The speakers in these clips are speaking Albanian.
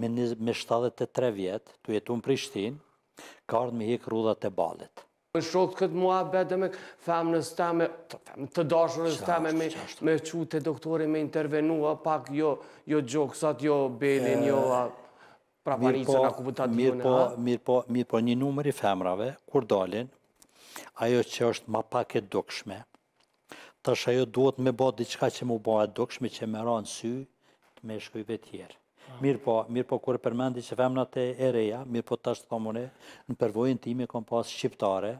me, me 73 vjetë, të jetu në Prishtinë, ka ardhë me hikë rudat e balit. Më shokët këtë mua bedë me femë në stame, femë të dashërë në stame, me, me që të doktori me intervenua, pak jo, jo gjokësat, jo belin, jo a, praparicën, po, a kubëta të po, mirë po, mirë po, një numër i femrave, kur dalin, ajo që është ma pak e dukshme, të shë ajo duhet me bo diçka që mu bo e dukshme, që me ranë sy, me shkujve tjerë. Mirë po, mirë po kërë përmendi që femnat e ereja, mirë po të komune, të në përvojën ti po. me kom pasë shqiptare,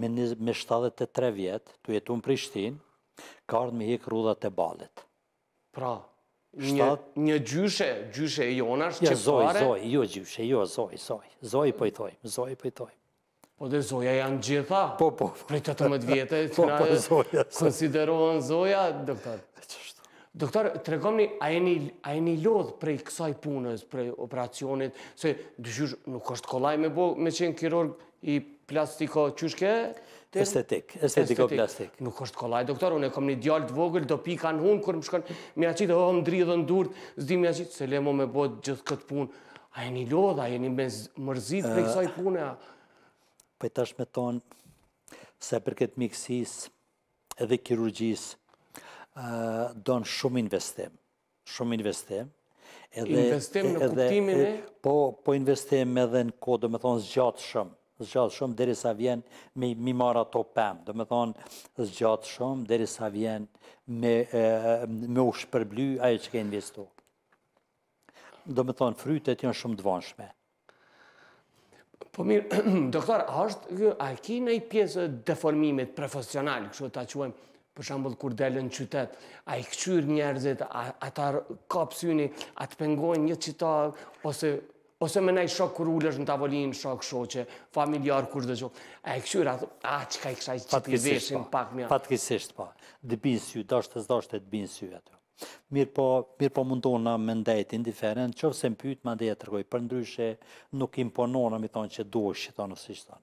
me 73 vjetë, të jetu në Prishtin, ka ardhë me hikë rudat e balet. Pra, një gjyshe, gjyshe e jonash, që pare? Zoj, zoj, jo gjyshe, jo, zoj, zoj, zoj pëjtoj, po zoj pëjtoj. Po, po dhe zoja janë gjitha? Po, po. Prej të të mëtë vjetët, konsiderohen zoja, doktor? Doktor, të regomni, a e një lodhë prej kësaj punës, prej operacionit, se dëshyush nuk është kolaj me bo me qenë kirurg i plastiko qyshke? Estetik, o plastik. Nuk është kolaj, doktor, unë e kom një djallë të vogël, do pika në hunë, kur më shkon, mi aqit, o, më dridhë dhe ndurët, zdi mi aqit, se le mo me bo gjithë këtë punë. A e një lodhë, a e një mërzit prej kësaj punë? Pëjtash po me tonë, se për këtë miksis edhe kirurgjisë, donë shumë investim. Shumë investim. Investim në kuptimin e? Po, po investim edhe në kodë, dhe me thonë zgjatë shumë. Zgjatë shumë, dheri sa vjen me mi mara to pëmë. Dhe me thonë zgjatë shumë, dheri sa vjen me, me u shpërbly aje që ke investu. Dhe me thonë, frytet janë shumë dëvanshme. Po mirë, doktor, a është, a ki në i pjesë deformimit profesional, kështë ta quajmë, për shambull kur delën qytet, a i këqyr njerëzit, a ta kapësyni, a të pengojnë një qita, ose ose me nej shok kër ullësh në tavolin, shok shoqe, familjar kër dhe gjokë. i këshyra, atë, a që ka i kësaj që t'i veshin po. pak mja. Patkisisht pa, po. dhe binë sy, të dashtë të binë sy ato. Mirë po, mirë po mundon në më indiferent, që se më pyjtë më ndajt të rëgoj, për ndryshe nuk imponon në mi thonë që do o si shqitanë.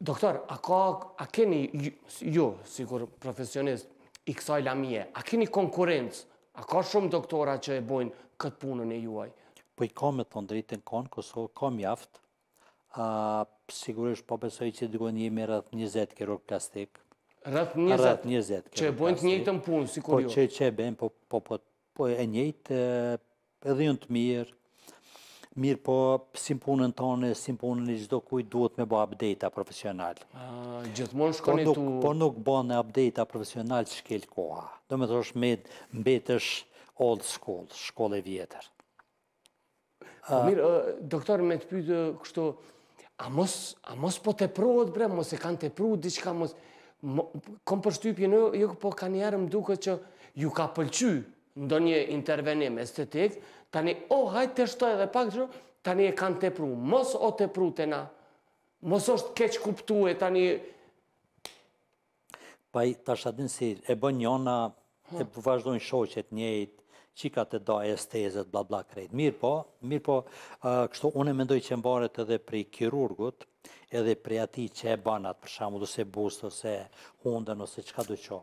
Doktor, a, ka, a keni ju, sigur profesionist, i kësaj lamie, a keni konkurencë? A ka shumë doktora që e bojnë këtë punën e juaj? Po i ka me të drejtën konë, kësë ka mjaftë. Sigurisht po besoj që dyko një me rrëth 20 kirurg plastik. Rrëth 20? Rrëth 20 Që e bojnë të njëjtë punë, sikur po ju? Po që, që e bëjnë, po, po, po, po e njëjtë, edhe jënë të mirë, Mirë po, si më punën tonë, si më punën i gjithdo kujtë, duhet me bëhë update-a profesional. Gjithmonë po shkoni të... Por nuk po bënë në update-a profesional që kellë koha. Do me të është me mbetësh old school, shkolle vjetër. Po mirë, doktor, me të pyjtë kështu, a mos po të prot, bre, mos e kanë të prot, diqka mos... Kom përshtypje në, jo, jo po kanë njerëm duke që ju ka pëlqyë ndo një intervenim estetik, tani o hajtë të shtoj edhe pak gjërë, tani e kanë të pru, mos o të pru të na, mos është keq kuptu e tani... Paj, të ashtë atë nësi, e bën njona, e për vazhdojnë shoqet njejt, qika të da estezet, bla bla krejt. Mirë po, mirë po, kështu, unë e mendoj që mbaret edhe prej kirurgut, edhe prej ati që e banat, për shamu, dhe se bustë, dhe hunden, hundën, dhe se qoftë.